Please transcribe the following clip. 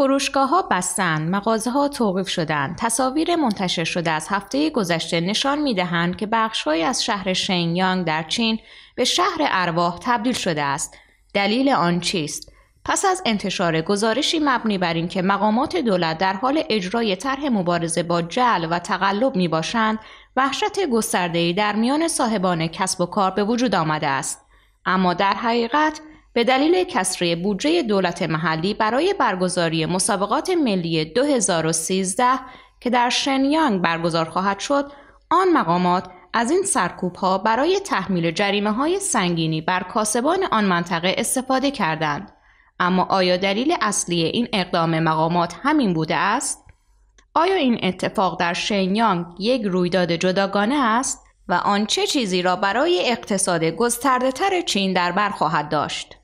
فروشگاه‌ها بستند، ها توقیف شدند. تصاویر منتشر شده از هفته گذشته نشان میدهند که بخشهایی از شهر شینیانگ در چین به شهر ارواح تبدیل شده است. دلیل آن چیست؟ پس از انتشار گزارشی مبنی بر اینکه مقامات دولت در حال اجرای طرح مبارزه با جل و تقلب می باشند، وحشت گسترده‌ای در میان صاحبان کسب و کار به وجود آمده است. اما در حقیقت به دلیل کسری بودجه دولت محلی برای برگزاری مسابقات ملی 2013 که در شنیانگ برگزار خواهد شد، آن مقامات از این سرکوب ها برای تحمیل جریمه های سنگینی بر کاسبان آن منطقه استفاده کردند. اما آیا دلیل اصلی این اقدام مقامات همین بوده است؟ آیا این اتفاق در شنیانگ یک رویداد جداگانه است؟ و آن چه چیزی را برای اقتصاد گستردهتر چین در بر خواهد داشت.